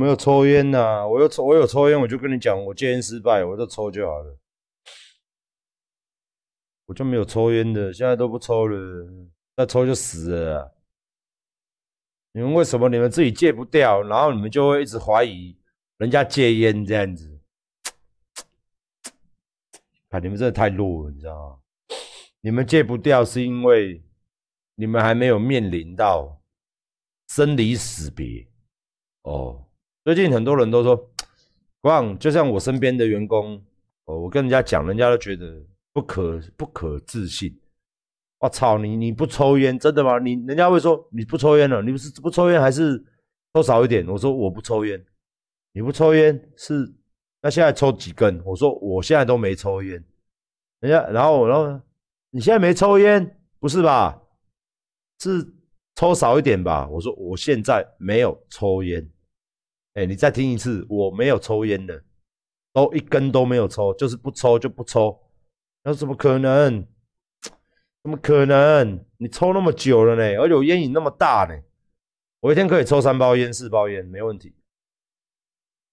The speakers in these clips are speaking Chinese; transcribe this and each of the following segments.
没有抽烟呐，我有抽，我有抽烟，我就跟你讲，我戒烟失败，我就抽就好了。我就没有抽烟的，现在都不抽了。再抽就死。了。你们为什么你们自己戒不掉，然后你们就会一直怀疑人家戒烟这样子？啊，你们真的太弱了，你知道吗？你们戒不掉是因为你们还没有面临到生离死别哦。最近很多人都说，哇，就像我身边的员工，哦，我跟人家讲，人家都觉得不可不可置信。我操，你你不抽烟真的吗？你人家会说你不抽烟了，你不是不抽烟还是抽少一点？我说我不抽烟，你不抽烟是那现在抽几根？我说我现在都没抽烟。人家然后然后你现在没抽烟不是吧？是抽少一点吧？我说我现在没有抽烟。哎，你再听一次，我没有抽烟的，都一根都没有抽，就是不抽就不抽，那怎么可能？怎么可能？你抽那么久了呢，而且我烟瘾那么大呢？我一天可以抽三包烟、四包烟，没问题。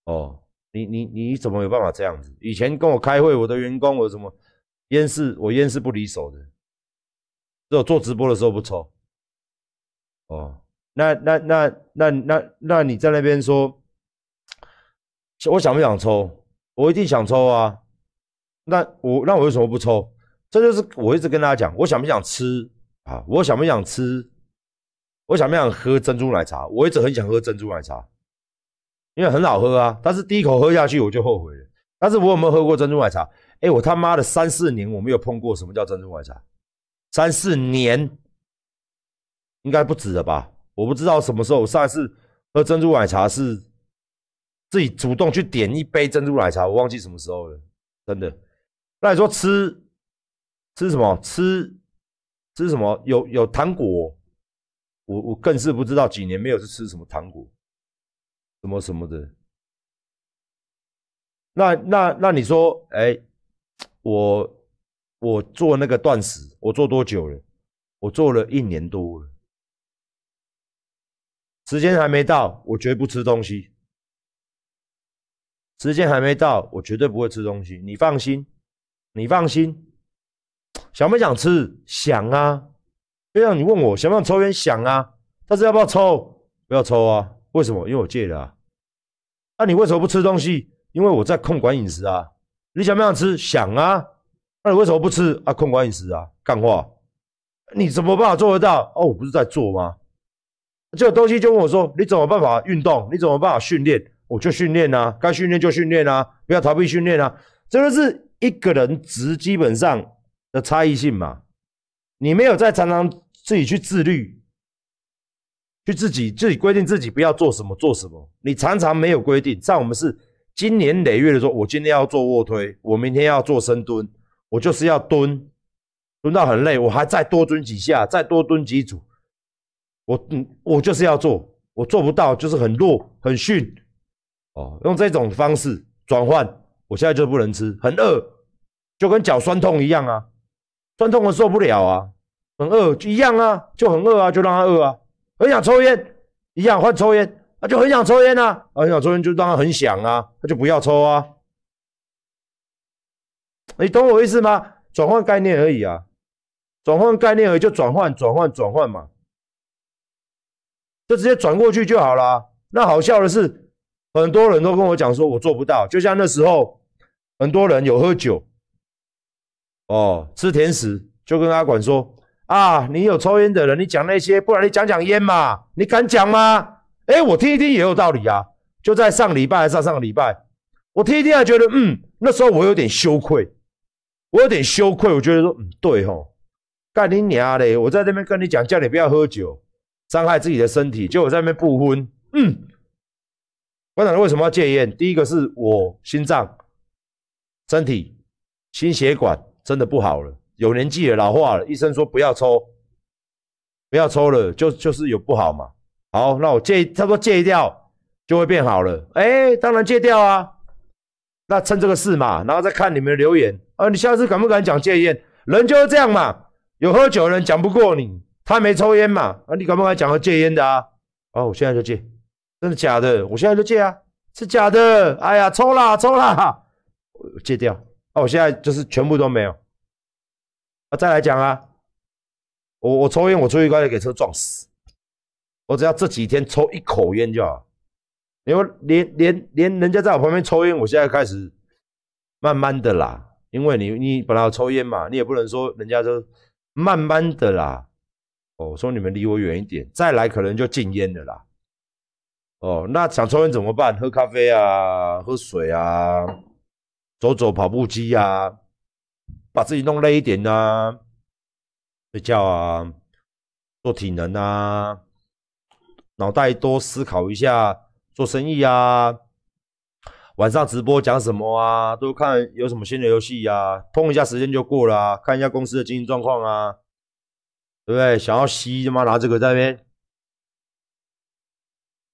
哦，你你你怎么有办法这样子？以前跟我开会，我的员工我什么烟是，我烟是不离手的，只有做直播的时候不抽。哦，那那那那那那你在那边说。我想不想抽？我一定想抽啊！那我那我为什么不抽？这就是我一直跟大家讲，我想不想吃啊？我想不想吃？我想不想喝珍珠奶茶？我一直很想喝珍珠奶茶，因为很好喝啊。但是第一口喝下去我就后悔了。但是我有没有喝过珍珠奶茶？哎，我他妈的三四年我没有碰过什么叫珍珠奶茶，三四年应该不止了吧？我不知道什么时候，我上次喝珍珠奶茶是。自己主动去点一杯珍珠奶茶，我忘记什么时候了，真的。那你说吃吃什么？吃吃什么？有有糖果，我我更是不知道几年没有去吃什么糖果，什么什么的。那那那你说，哎，我我做那个断食，我做多久了？我做了一年多了，时间还没到，我绝不吃东西。时间还没到，我绝对不会吃东西。你放心，你放心。想不想吃？想啊。就像你问我想不想抽烟？想啊。但是要不要抽？不要抽啊。为什么？因为我戒了啊。那你为什么不吃东西？因为我在控管饮食啊。你想不想吃？想啊。那你为什么不吃？啊，控管饮食啊，干话。你怎么办法做得到？哦，我不是在做吗？这个东西就问我说：你怎么办法运动？你怎么办法训练？我就训练啊，该训练就训练啊，不要逃避训练啊。这个是一个人值基本上的差异性嘛。你没有在常常自己去自律，去自己自己规定自己不要做什么做什么。你常常没有规定，像我们是经年累月的候，我今天要做卧推，我明天要做深蹲，我就是要蹲，蹲到很累，我还再多蹲几下，再多蹲几组。我嗯，我就是要做，我做不到就是很弱很逊。哦，用这种方式转换，我现在就不能吃，很饿，就跟脚酸痛一样啊，酸痛的受不了啊，很饿就一样啊，就很饿啊，就让他饿啊，很想抽烟一样，换抽烟，他就很想抽烟啊，很想抽烟就让他很想啊，他就不要抽啊，你懂我意思吗？转换概念而已啊，转换概念而已，就转换转换转换嘛，就直接转过去就好了。那好笑的是。很多人都跟我讲说，我做不到。就像那时候，很多人有喝酒，哦，吃甜食，就跟阿管说：啊，你有抽烟的人，你讲那些，不然你讲讲烟嘛，你敢讲吗？哎，我听一听也有道理啊。就在上礼拜还是上上礼拜，我听一听还觉得，嗯，那时候我有点羞愧，我有点羞愧，我觉得说，嗯，对吼，干你娘嘞，我在这边跟你讲，叫你不要喝酒，伤害自己的身体，结我在那边不婚，嗯。关长为什么要戒烟？第一个是我心脏、身体、心血管真的不好了，有年纪了，老化了，医生说不要抽，不要抽了，就就是有不好嘛。好，那我戒，他说戒掉就会变好了。哎，当然戒掉啊。那趁这个事嘛，然后再看你们的留言啊，你下次敢不敢讲戒烟？人就是这样嘛，有喝酒的人讲不过你，他没抽烟嘛，啊，你敢不敢讲个戒烟的啊？哦，我现在就戒。真的假的？我现在就戒啊！是假的！哎呀，抽啦抽啦，戒掉！那我现在就是全部都没有。啊，再来讲啊，我我抽烟，我出去快点给车撞死。我只要这几天抽一口烟就好。因为连连连人家在我旁边抽烟，我现在开始慢慢的啦。因为你你本来要抽烟嘛，你也不能说人家说慢慢的啦。我说你们离我远一点，再来可能就禁烟的啦。哦，那想抽烟怎么办？喝咖啡啊，喝水啊，走走跑步机啊，把自己弄累一点呐，睡觉啊，做体能啊，脑袋多思考一下，做生意啊，晚上直播讲什么啊？都看有什么新的游戏呀，碰一下时间就过了，看一下公司的经营状况啊，对不对？想要吸，他妈拿这个在那边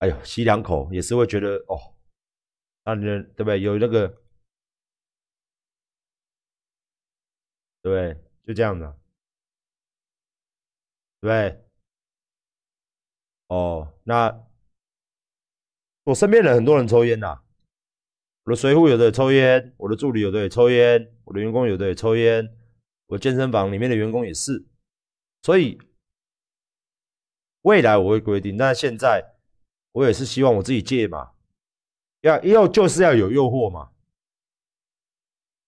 哎呦，吸两口也是会觉得哦，那对不对？有那个，对不对？就这样的，对不对？哦，那我身边人很多人抽烟呐，我的随护有的抽烟，我的助理有的抽烟，我的员工有的抽烟，我健身房里面的员工也是，所以未来我会规定，但现在。我也是希望我自己戒嘛，要要就是要有诱惑嘛。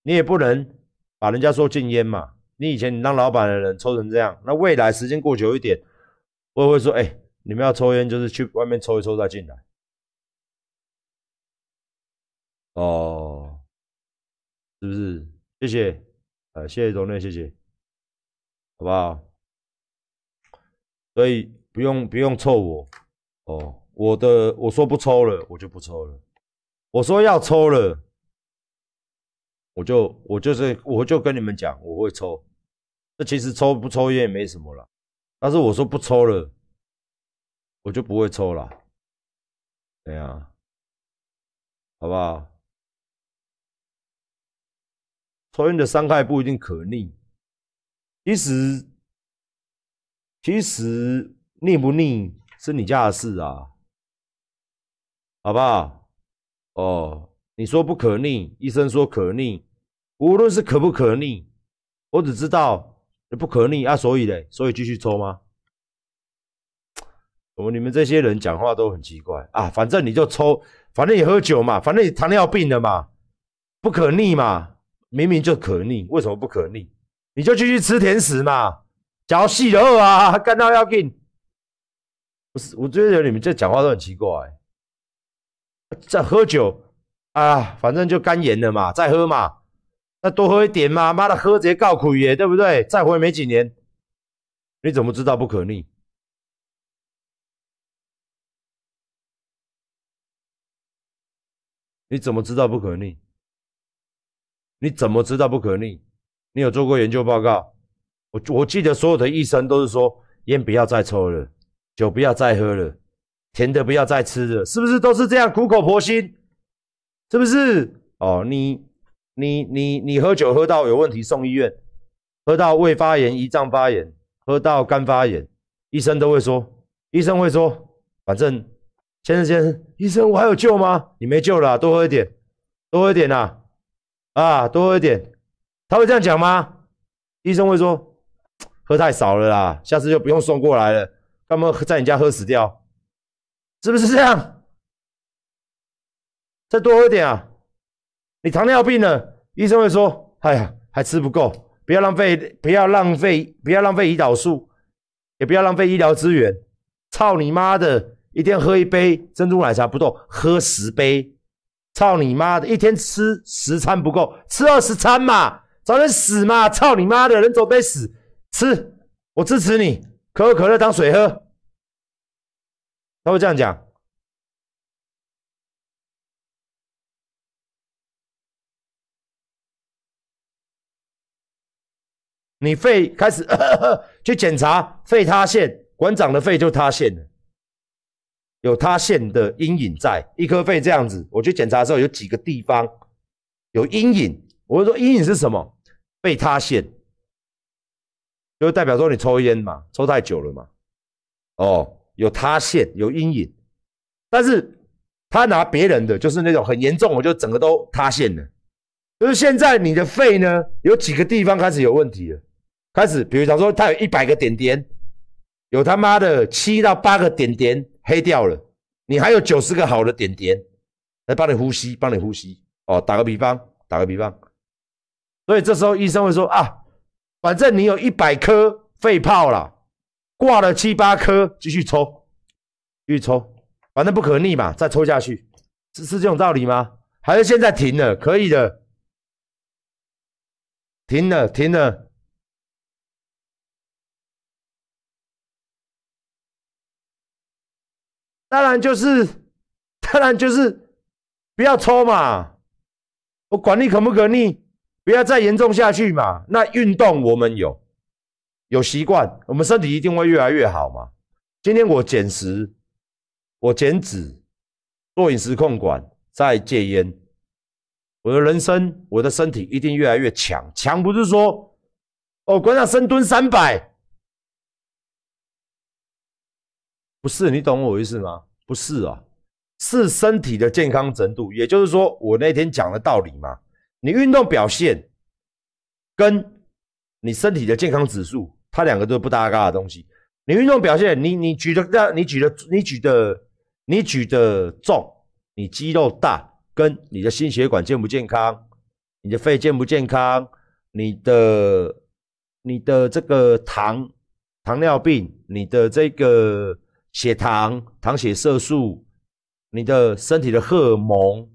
你也不能把人家说禁烟嘛。你以前你当老板的人抽成这样，那未来时间过久一点，我也会说：哎，你们要抽烟就是去外面抽一抽再进来。哦，是不是？谢谢，呃，谢谢总内，谢谢，好不好？所以不用不用凑我，哦。我的我说不抽了，我就不抽了。我说要抽了，我就我就是我就跟你们讲，我会抽。这其实抽不抽烟也没什么了。但是我说不抽了，我就不会抽了。对啊，好不好？抽烟的伤害不一定可逆。其实其实逆不逆是你家的事啊。好不好？哦，你说不可逆，医生说可逆。无论是可不可逆，我只知道你不可逆啊，所以嘞，所以继续抽吗？我你们这些人讲话都很奇怪啊！反正你就抽，反正也喝酒嘛，反正也糖尿病的嘛，不可逆嘛，明明就可逆，为什么不可逆？你就继续吃甜食嘛，嚼细肉啊，干到要劲。不是，我觉得你们这讲话都很奇怪。再喝酒啊，反正就肝炎了嘛，再喝嘛，那多喝一点嘛，妈的，喝直接告苦耶，对不对？再活没几年，你怎么知道不可逆？你怎么知道不可逆？你怎么知道不可逆？你有做过研究报告？我我记得所有的医生都是说，烟不要再抽了，酒不要再喝了。甜的不要再吃了，是不是都是这样苦口婆心？是不是？哦，你、你、你、你喝酒喝到有问题送医院，喝到胃发炎、胰脏发炎，喝到肝发炎，医生都会说，医生会说，反正先生先生，医生我还有救吗？你没救了，多喝一点，多喝一点呐，啊，多喝一点，他会这样讲吗？医生会说，喝太少了啦，下次就不用送过来了，干嘛在你家喝死掉。是不是这样？再多喝点啊！你糖尿病了，医生会说：“哎呀，还吃不够，不要浪费，不要浪费，不要浪费胰岛素，也不要浪费医疗资源。”操你妈的！一天喝一杯珍珠奶茶不够，喝十杯。操你妈的！一天吃十餐不够，吃二十餐嘛，早点死嘛！操你妈的，人走杯死，吃，我支持你，可口可乐当水喝。他会这样讲：，你肺开始 去检查，肺塌陷，馆长的肺就塌陷了，有塌陷的阴影在一颗肺这样子。我去检查的时候，有几个地方有阴影，我会说阴影是什么？被塌陷，就代表说你抽烟嘛，抽太久了嘛，哦。有塌陷，有阴影，但是他拿别人的就是那种很严重，我就整个都塌陷了。就是现在你的肺呢，有几个地方开始有问题了，开始，比如讲说，他有一百个点点，有他妈的七到八个点点黑掉了，你还有九十个好的点点来帮你呼吸，帮你呼吸。哦，打个比方，打个比方，所以这时候医生会说啊，反正你有一百颗肺泡了。挂了七八颗，继续抽，继续抽，反正不可逆嘛，再抽下去，是是这种道理吗？还是现在停了？可以的，停了，停了。当然就是，当然就是，不要抽嘛，我管你可不可逆，不要再严重下去嘛。那运动我们有。有习惯，我们身体一定会越来越好嘛。今天我减食，我减脂，做饮食控管，再戒烟，我的人生，我的身体一定越来越强。强不是说哦，关上深蹲三百，不是你懂我意思吗？不是啊，是身体的健康程度，也就是说我那天讲的道理嘛。你运动表现，跟你身体的健康指数。它两个都不搭嘎的东西。你运动表现，你你举的那，你举的你举的你举的重，你肌肉大，跟你的心血管健不健康，你的肺健不健康，你的你的这个糖糖尿病，你的这个血糖糖血色素，你的身体的荷尔蒙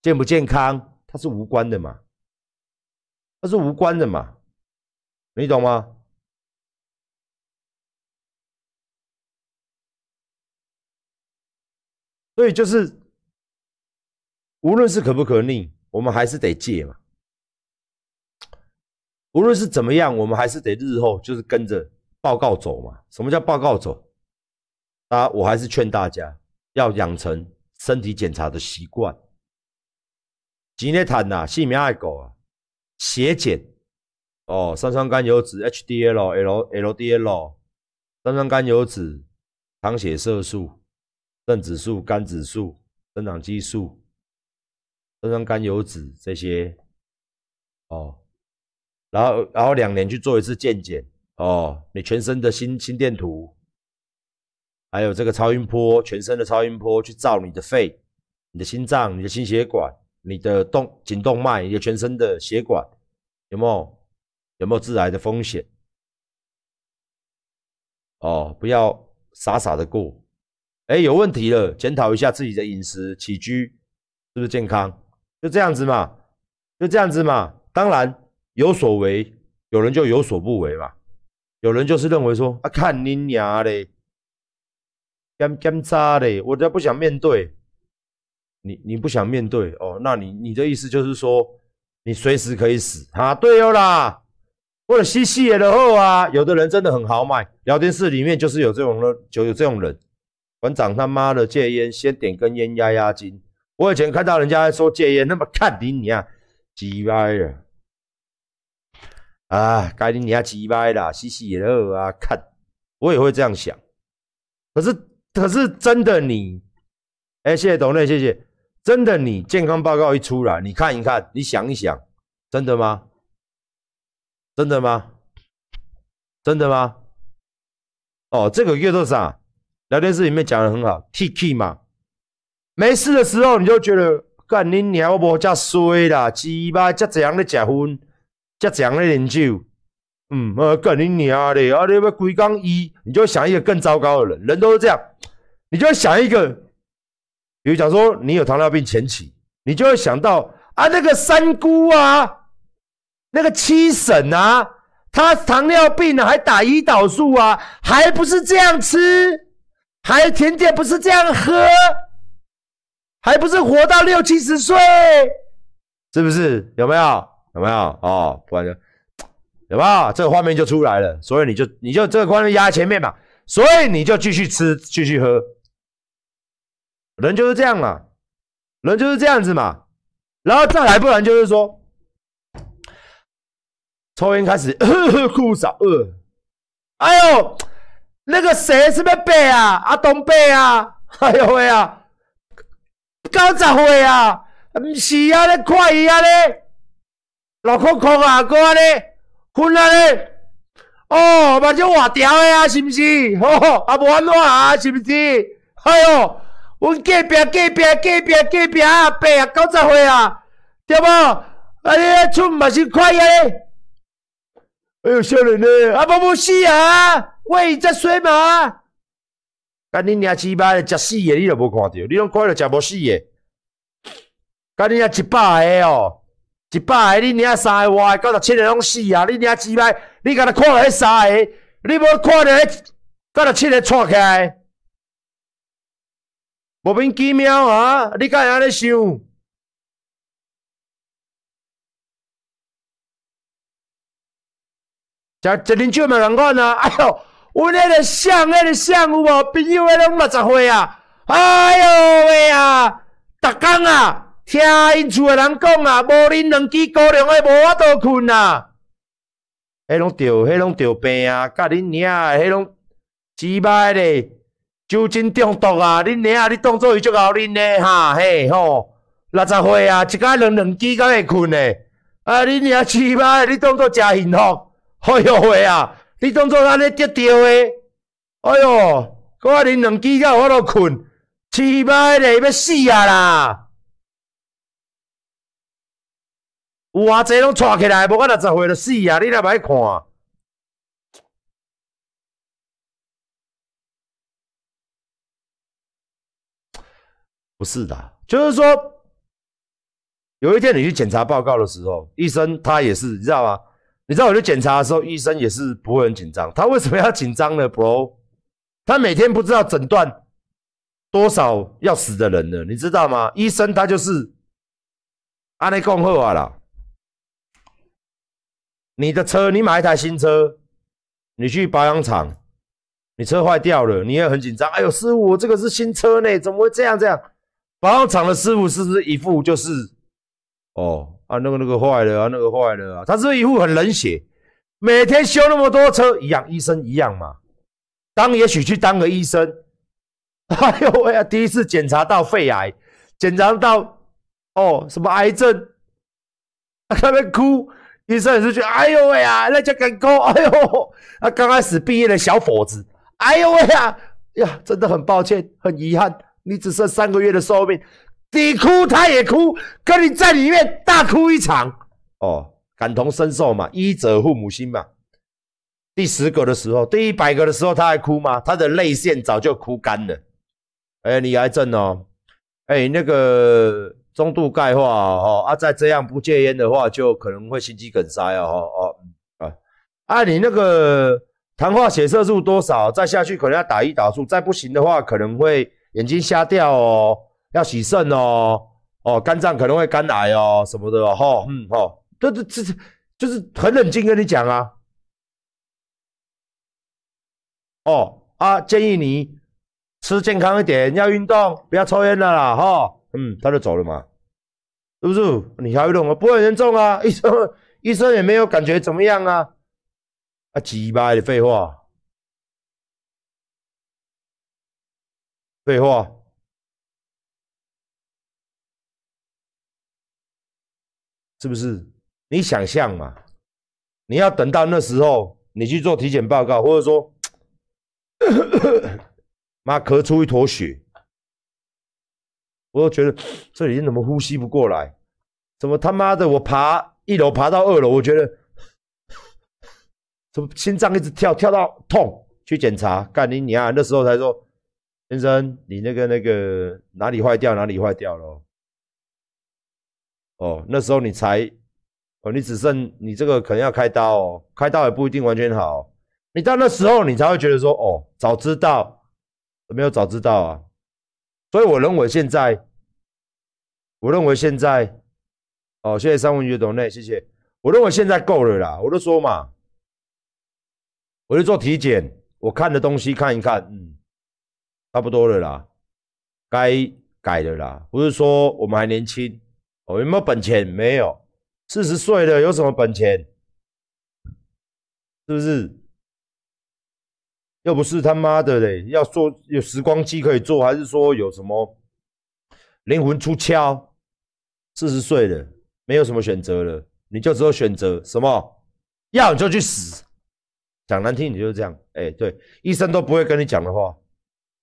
健不健康，它是无关的嘛？它是无关的嘛？你懂吗？所以就是，无论是可不可逆，我们还是得戒嘛。无论是怎么样，我们还是得日后就是跟着报告走嘛。什么叫报告走？啊，我还是劝大家要养成身体检查的习惯。吉列坦呐，性命爱狗啊。血检哦，三酸甘油酯、HDL、L、LDL、三酸甘油酯、糖血色素。肾指数、肝指数、生长激素、身上甘油酯这些哦，然后然后两年去做一次健检哦，你全身的心心电图，还有这个超音波，全身的超音波去照你的肺、你的心脏、你的心血管、你的动颈动脉、你的全身的血管，有没有有没有致癌的风险？哦，不要傻傻的过。哎，有问题了，检讨一下自己的饮食起居，是不是健康？就这样子嘛，就这样子嘛。当然有所为，有人就有所不为嘛。有人就是认为说，啊，看你娘嘞，干干查嘞，我都不想面对。你你不想面对哦？那你你的意思就是说，你随时可以死啊？对哦啦，为了吸吸也的喝啊。有的人真的很豪迈，聊天室里面就是有这种的，就有这种人。馆长他妈的戒烟，先点根烟压压惊。我以前看到人家说戒烟，那么看林尼亚，鸡掰了啊！看林你啊，鸡掰了啊看林你啊鸡掰了吸吸乐啊！看我也会这样想。可是，可是真的你，哎，谢谢董队，谢谢。真的你健康报告一出来，你看一看，你想一想，真的吗？真的吗？真的吗？哦，这个叫做啥？聊天室里面讲的很好，Tik 嘛，没事的时候你就觉得，干你娘婆呷衰啦，鸡巴这怎样的结婚，这怎样的人就，嗯，呃、肯你娘的，啊，你要规讲伊，你就想一个更糟糕的人，人都是这样，你就想一个，比如讲说你有糖尿病前期，你就会想到啊那个三姑啊，那个七婶啊，她糖尿病啊还打胰岛素啊，还不是这样吃。还甜点不是这样喝，还不是活到六七十岁，是不是？有没有？有没有？哦，不然就 有没有这个画面就出来了，所以你就你就这个画面压前面嘛，所以你就继续吃，继续喝，人就是这样嘛，人就是这样子嘛，然后再来，不然就是说抽烟开始枯 呃，哎呦。那个谁是要爬啊？阿东北啊？哎呦喂啊！九十岁啊，毋是啊？咧看伊啊咧，老哭哭啊，哥啊咧，晕啊咧！哦，嘛是活条的啊，是毋是？哦，啊无阿热啊，是毋是？哎哟，阮隔壁隔壁隔壁隔壁阿爬啊，九十岁啊，对冇？啊，伊阿出嘛是快伊咧？哎哟，小人呢？啊，无冇死啊？喂，遮衰嘛？甲恁领膣屄食死个，你都无看到，你拢看到食无死个。甲恁领一百个哦，一百个你领三个，外，个九十七个拢死啊！你领几屄你敢若看到迄三个？你无看到迄九十七个串起？莫名其妙啊！你敢会安尼想？食一啉酒嘛人碗啊！哎哟。阮迄个乡，那个乡有无朋友？迄拢六十岁啊！哎哟喂啊！逐工啊，听因厝的人讲啊，无恁两支姑娘的，无法度困啊！迄拢着，迄拢着病啊！甲恁娘，迄拢痴白咧，酒精中毒啊！恁娘，你当做伊足够恁的哈嘿吼？六十岁啊，一家两两支，甲会困咧？啊，恁娘痴白的，你当做真幸福？哎哟喂啊！你当作安尼得着诶？哎呦，我恁两支药我都困，气歹咧，要死啊啦！有啊，这拢带起来，无我六十岁就死啊！你来歹看，不是的，就是说，有一天你去检查报告的时候，医生他也是，你知道吗？你知道我去检查的时候，医生也是不会很紧张。他为什么要紧张呢，bro？他每天不知道诊断多少要死的人呢，你知道吗？医生他就是阿内贡后啊啦。你的车，你买一台新车，你去保养厂，你车坏掉了，你也很紧张。哎呦，师傅，我这个是新车呢，怎么会这样这样？保养厂的师傅是不是一副就是哦？啊，那个那个坏了啊，那个坏了啊！他是一副很冷血，每天修那么多车，一样医生一样嘛。当也许去当个医生，哎呦喂啊，第一次检查到肺癌，检查到哦什么癌症，他在哭。医生也是觉得，哎呦喂啊，那叫感哭，哎呦。啊刚开始毕业的小伙子，哎呦喂呀呀，真的很抱歉，很遗憾，你只剩三个月的寿命。你哭，他也哭，跟你在里面大哭一场哦，感同身受嘛，医者父母心嘛。第十个的时候，第一百个的时候，他还哭吗？他的泪腺早就哭干了。哎，你癌症哦，哎，那个中度钙化哦，啊，再这样不戒烟的话，就可能会心肌梗塞哦哦。啊，啊，你那个糖化血色素多少？再下去可能要打胰岛素，再不行的话，可能会眼睛瞎掉哦。要洗肾哦，哦，肝脏可能会肝癌哦，什么的哈，嗯，哈，都这这这就是很冷静跟你讲啊，哦啊，建议你吃健康一点，要运动，不要抽烟了啦，哈，嗯，他就走了嘛，是不是？你还会动啊？不会严重啊？医生医生也没有感觉怎么样啊？啊，鸡巴，的废话，废话。是不是？你想象嘛？你要等到那时候，你去做体检报告，或者说，妈咳出一坨血，我都觉得这里怎么呼吸不过来？怎么他妈的我爬一楼爬到二楼，我觉得怎么心脏一直跳跳到痛？去检查，干你娘！那时候才说，先生，你那个那个哪里坏掉？哪里坏掉了？哦，那时候你才，哦，你只剩你这个可能要开刀哦，开刀也不一定完全好。你到那时候你才会觉得说，哦，早知道，没有早知道啊。所以我认为现在，我认为现在，哦，谢谢三鱼的董内，谢谢。我认为现在够了啦。我都说嘛，我就做体检，我看的东西看一看，嗯，差不多了啦，该改的啦，不是说我们还年轻。我有没有本钱？没有，四十岁了有什么本钱？是不是？又不是他妈的嘞！要做有时光机可以做，还是说有什么灵魂出窍？四十岁了，没有什么选择了，你就只有选择什么？要你就去死！讲难听，你就这样。哎，对，医生都不会跟你讲的话，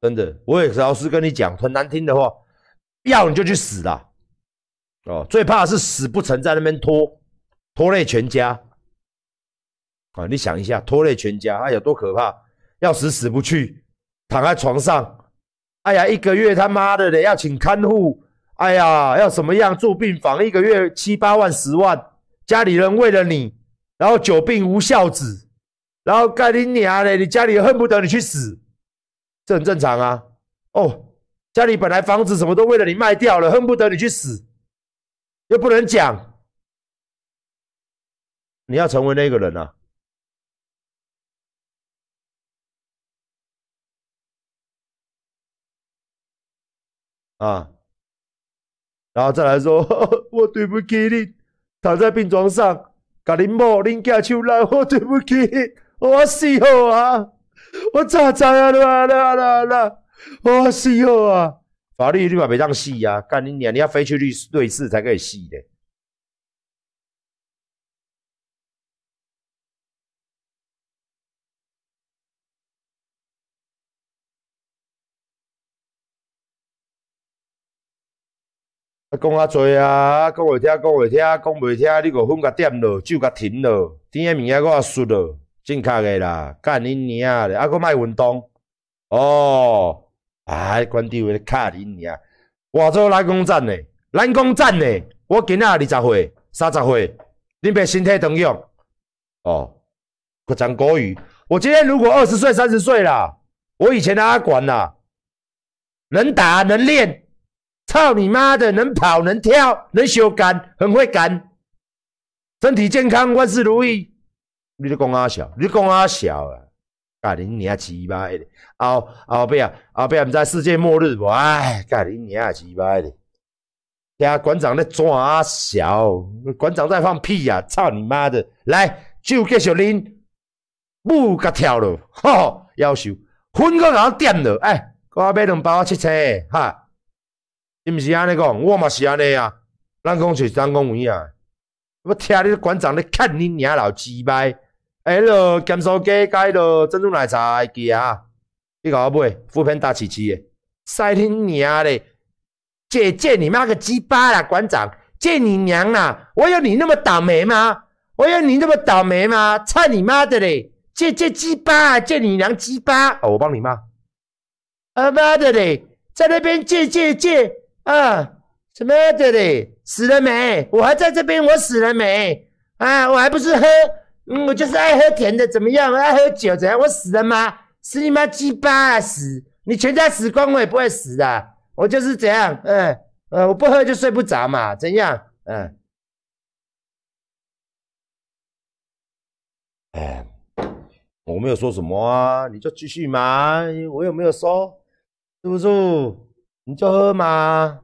真的，我也老是跟你讲很难听的话，要你就去死啦！哦，最怕是死不成，在那边拖，拖累全家。啊，你想一下，拖累全家，哎呀，多可怕！要死死不去，躺在床上，哎呀，一个月他妈的的要请看护，哎呀，要什么样住病房，一个月七八万、十万，家里人为了你，然后久病无孝子，然后盖你娘嘞，你家里恨不得你去死，这很正常啊。哦，家里本来房子什么都为了你卖掉了，恨不得你去死。就不能讲，你要成为那个人呐！啊，然后再来说，我对不起你，躺在病床上，甲你某、恁囝受难，我对不起你，我死掉啊！我咋咋啊？啦啦啦啦，我死掉啊！法律你嘛袂当细呀，干你娘，你要飞去律师对峙才可以细的。啊，讲较侪啊，讲会听，讲会听，讲袂听，你个薰甲点落，酒甲停落，甜嘅物仔我啊缩落，正确个啦，干恁娘咧，啊，佫莫运动，哦。哎，关注我卡你尔，我做来讲赞的，来讲赞的，我今仔二十岁，三十岁，恁爸身体怎样？哦，讲国语。我今天如果二十岁、三十岁啦，我以前的阿管啦，能打能练，操你妈的，能跑能跳，能修杆，很会杆，身体健康，万事如意。你讲阿小，你讲阿小啊。干你娘鸡巴的，后后壁后壁毋知世界末日无？唉，干你娘鸡巴的，听馆长在咋笑，馆长在放屁呀！操你妈的！来酒继续啉，舞甲跳了，吼！要秀分都给人点了，哎！我买两包七千，哈，是毋是安尼讲？我嘛是安尼啊！咱讲是咱讲闲啊，我听你馆长咧看你娘老鸡巴！哎咯，江苏街街咯，珍珠奶茶机啊！你给我买，扶贫大旗旗的，晒你娘嘞！借借你妈个鸡巴啦，馆长！借你娘啦！我有你那么倒霉吗？我有你那么倒霉吗？操你妈的嘞！借借鸡巴！借你娘鸡巴！哦，我帮你妈！啊妈的嘞，在那边借借借啊！什么的嘞？死了没？我还在这边，我死了没？啊，我还不是喝。嗯，我就是爱喝甜的，怎么样？爱喝酒，怎样？我死了吗？死你妈鸡巴死！你全家死光，我也不会死的。我就是怎样，嗯，呃，我不喝就睡不着嘛，怎样？嗯，哎，我没有说什么啊，你就继续嘛。我有没有说是不是？你就喝嘛，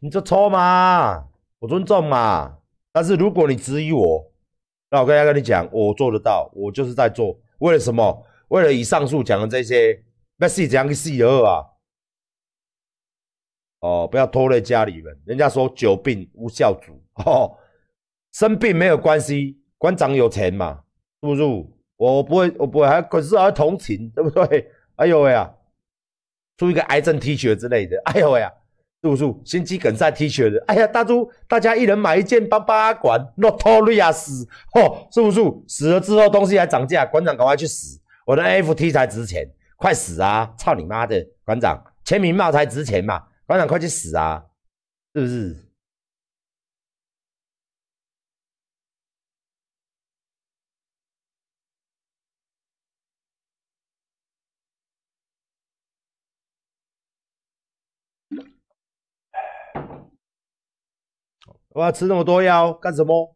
你就抽嘛，我尊重嘛。但是如果你质疑我，那我刚家跟你讲，我做得到，我就是在做。为了什么？为了以上述讲的这些，那是怎样一视而二啊？哦，不要拖累家里人。人家说久病无孝子，哦，生病没有关系，馆长有钱嘛，是不是？我不会，我不会还可是还同情，对不对？哎呦喂啊，出一个癌症 T 恤之类的，哎呦喂啊。是不是心肌梗塞 T 恤的？哎呀，大猪，大家一人买一件巴巴管 Notorious，吼，是不是死了之后东西还涨价？馆长赶快去死！我的 FT 才值钱，快死啊！操你妈的，馆长签名帽才值钱嘛！馆长快去死啊！是不是？我要吃那么多药干什么？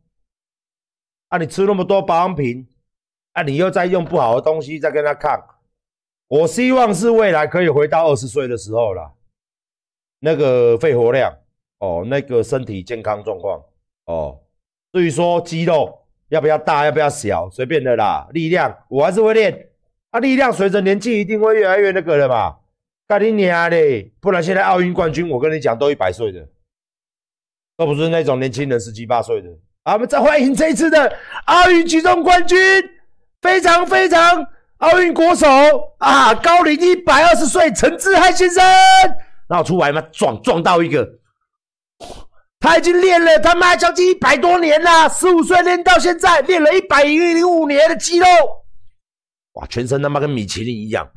啊，你吃那么多保养品，啊，你又在用不好的东西在跟他抗。我希望是未来可以回到二十岁的时候了。那个肺活量，哦，那个身体健康状况，哦，至于说肌肉要不要大要不要小，随便的啦。力量我还是会练，啊，力量随着年纪一定会越来越那个的嘛。干你娘嘞，不然现在奥运冠军我跟你讲都一百岁的。都不是那种年轻人十七八岁的，啊！我们再欢迎这次的奥运举重冠军，非常非常奥运国手啊！高龄一百二十岁，陈志翰先生，然后出来嘛！撞撞到一个，他已经练了他妈将近一百多年了，十五岁练到现在，练了一百零五年的肌肉，哇！全身他妈跟米其林一样。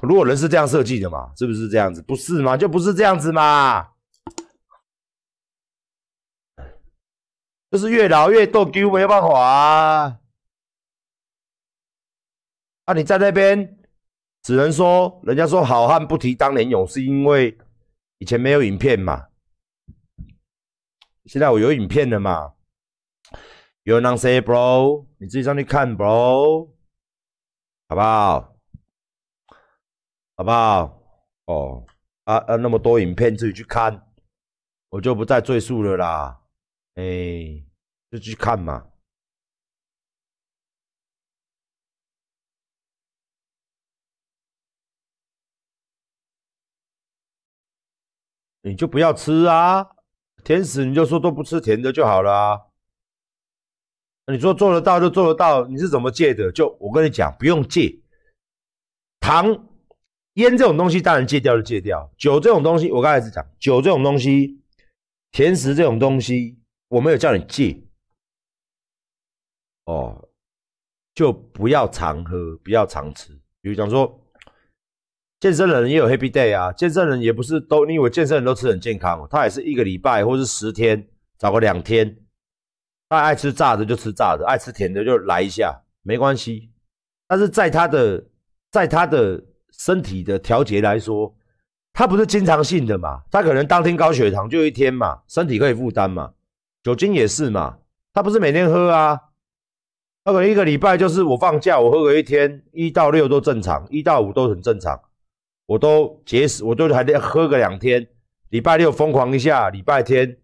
如果人是这样设计的嘛，是不是这样子？不是嘛，就不是这样子嘛。就是越老越逗，鸡，没有办法啊！啊，你在那边只能说，人家说“好汉不提当年勇”，是因为以前没有影片嘛？现在我有影片了嘛？You c n s a bro，你自己上去看，bro，好不好？好不好？哦，啊啊，那么多影片，自己去看，我就不再赘述了啦。哎，就去看嘛！你就不要吃啊，甜食你就说都不吃甜的就好了。你说做得到就做得到，你是怎么戒的？就我跟你讲，不用戒。糖、烟这种东西，当然戒掉就戒掉。酒这种东西，我刚才是讲，酒这种东西，甜食这种东西。我没有叫你戒，哦，就不要常喝，不要常吃。比如讲说，健身人也有 Happy Day 啊，健身人也不是都，因为健身人都吃很健康哦，他也是一个礼拜或是十天，找个两天，他爱吃炸的就吃炸的，爱吃甜的就来一下，没关系。但是在他的在他的身体的调节来说，他不是经常性的嘛，他可能当天高血糖就一天嘛，身体可以负担嘛。酒精也是嘛，他不是每天喝啊，可个一个礼拜就是我放假我喝个一天，一到六都正常，一到五都很正常，我都节食，我都还得喝个两天，礼拜六疯狂一下，礼拜天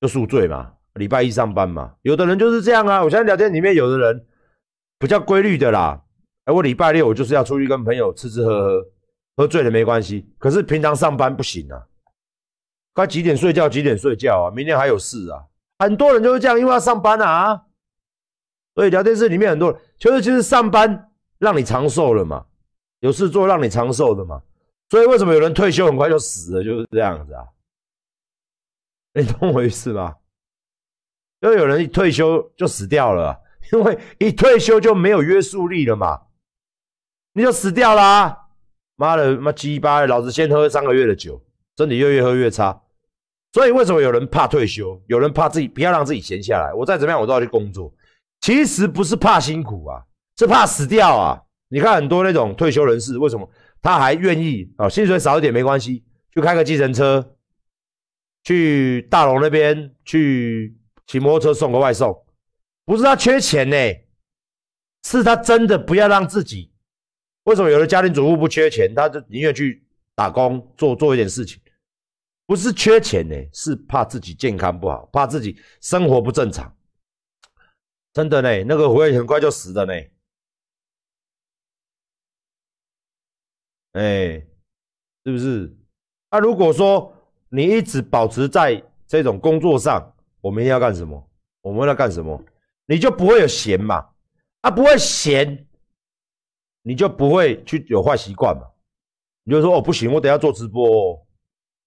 就宿醉嘛，礼拜一上班嘛。有的人就是这样啊，我现在聊天里面有的人比较规律的啦，哎，我礼拜六我就是要出去跟朋友吃吃喝喝，喝醉了没关系，可是平常上班不行啊，该几点睡觉几点睡觉啊，明天还有事啊。很多人就是这样，因为要上班啊，所以聊天室里面很多人，其实就是上班让你长寿了嘛，有事做让你长寿的嘛。所以为什么有人退休很快就死了？就是这样子啊，你懂我意思吧？因为有人一退休就死掉了，因为一退休就没有约束力了嘛，你就死掉啦。妈的，妈鸡巴，老子先喝三个月的酒，身体又越喝越差。所以为什么有人怕退休？有人怕自己不要让自己闲下来。我再怎么样，我都要去工作。其实不是怕辛苦啊，是怕死掉啊。你看很多那种退休人士，为什么他还愿意啊？薪水少一点没关系，去开个计程车，去大龙那边去骑摩托车送个外送。不是他缺钱呢，是他真的不要让自己。为什么有的家庭主妇不缺钱，他就宁愿去打工做做一点事情？不是缺钱呢，是怕自己健康不好，怕自己生活不正常，真的呢。那个活很快就死的呢，哎，是不是？那如果说你一直保持在这种工作上，我们要干什么？我们要干什么？你就不会有闲嘛，啊，不会闲，你就不会去有坏习惯嘛。你就说哦，不行，我等下做直播。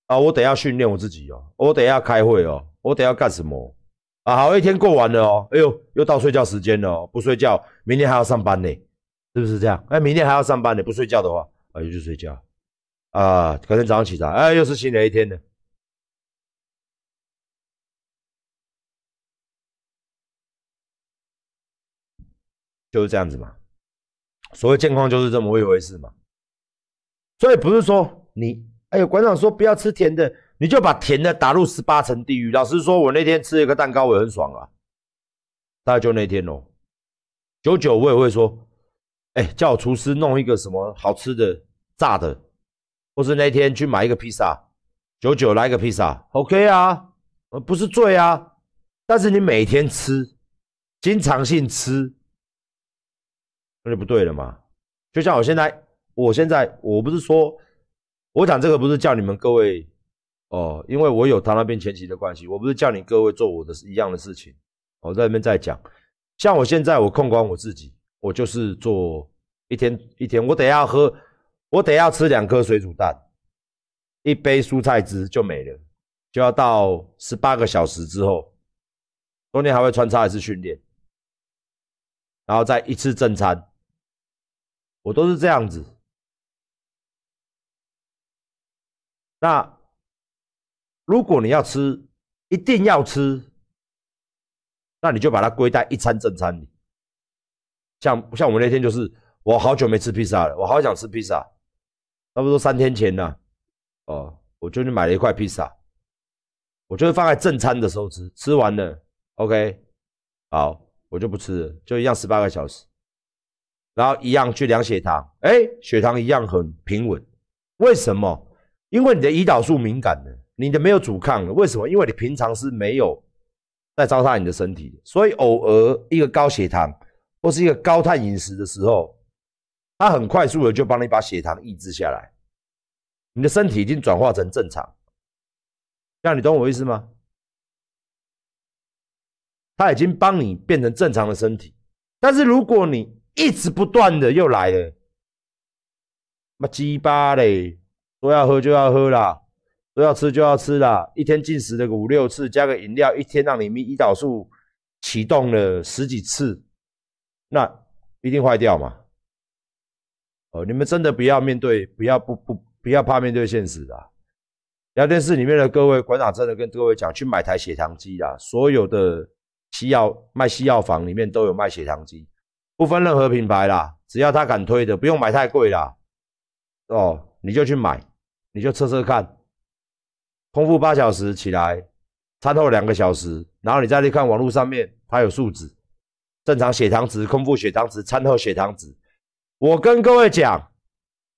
啊，我等下训练我自己哦，我等下开会哦，我等下干什么？啊，好，一天过完了哦，哎呦，又到睡觉时间了，不睡觉，明天还要上班呢，是不是这样？哎，明天还要上班呢，不睡觉的话，又就睡觉啊，可能早上起来，哎，又是新的一天呢，就是这样子嘛，所谓健康就是这么一回事嘛，所以不是说你。哎呦，馆长说不要吃甜的，你就把甜的打入十八层地狱。老实说，我那天吃一个蛋糕，我很爽啊，大概就那天哦。九九，我也会说，哎，叫我厨师弄一个什么好吃的炸的，或是那天去买一个披萨，九九来个披萨，OK 啊，不是醉啊，但是你每天吃，经常性吃，那就不对了嘛。就像我现在，我现在我不是说。我讲这个不是叫你们各位哦，因为我有他那边前期的关系，我不是叫你各位做我的一样的事情。我在那面在讲，像我现在我控管我自己，我就是做一天一天，我得要喝，我得要吃两颗水煮蛋，一杯蔬菜汁就没了，就要到十八个小时之后，中间还会穿插一次训练，然后再一次正餐，我都是这样子。那如果你要吃，一定要吃，那你就把它归在一餐正餐里。像像我们那天就是，我好久没吃披萨了，我好想吃披萨，差不多三天前呢，哦，我就去买了一块披萨，我就是放在正餐的时候吃，吃完了，OK，好，我就不吃了，就一样十八个小时，然后一样去量血糖，哎，血糖一样很平稳，为什么？因为你的胰岛素敏感了，你的没有阻抗了，为什么？因为你平常是没有在糟蹋你的身体，所以偶尔一个高血糖或是一个高碳饮食的时候，它很快速的就帮你把血糖抑制下来，你的身体已经转化成正常，这样你懂我意思吗？它已经帮你变成正常的身体，但是如果你一直不断的又来了，妈鸡巴嘞！都要喝就要喝啦，都要吃就要吃啦，一天进食个五六次，加个饮料，一天让你咪胰岛素启动了十几次，那一定坏掉嘛。哦，你们真的不要面对，不要不不不要怕面对现实啦。聊天室里面的各位馆长，真的跟各位讲，去买台血糖机啦，所有的西药卖西药房里面都有卖血糖机，不分任何品牌啦，只要他敢推的，不用买太贵啦，哦，你就去买。你就测测看，空腹八小时起来，餐后两个小时，然后你再去看网络上面它有数值，正常血糖值、空腹血糖值、餐后血糖值。我跟各位讲，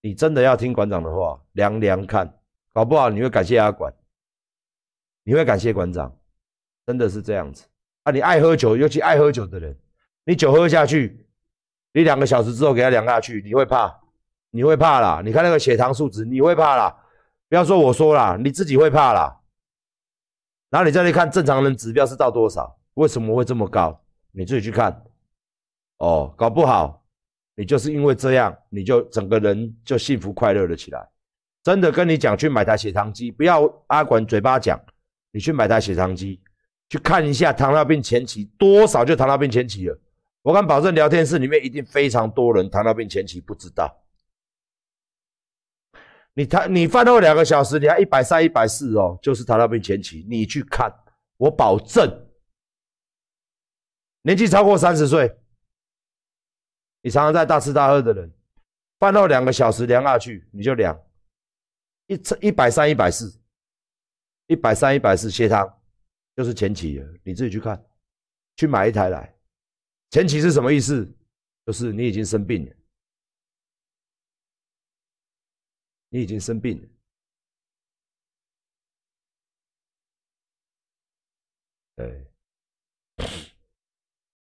你真的要听馆长的话，量量看，搞不好你会感谢阿馆，你会感谢馆长，真的是这样子。啊，你爱喝酒，尤其爱喝酒的人，你酒喝下去，你两个小时之后给他量下去，你会怕，你会怕啦。你看那个血糖数值，你会怕啦。不要说我说啦，你自己会怕啦。然后你再去看正常人指标是到多少，为什么会这么高？你自己去看。哦，搞不好你就是因为这样，你就整个人就幸福快乐了起来。真的跟你讲，去买台血糖机，不要阿管嘴巴讲，你去买台血糖机，去看一下糖尿病前期多少就糖尿病前期了。我敢保证，聊天室里面一定非常多人糖尿病前期不知道。你他，你饭后两个小时，你还一百三一百四哦，就是糖尿病前期，你去看，我保证。年纪超过三十岁，你常常在大吃大喝的人，饭后两个小时量下去，你就量一一百三一百四，一百三一百四血糖，就是前期了，你自己去看，去买一台来。前期是什么意思？就是你已经生病了。你已经生病了，对。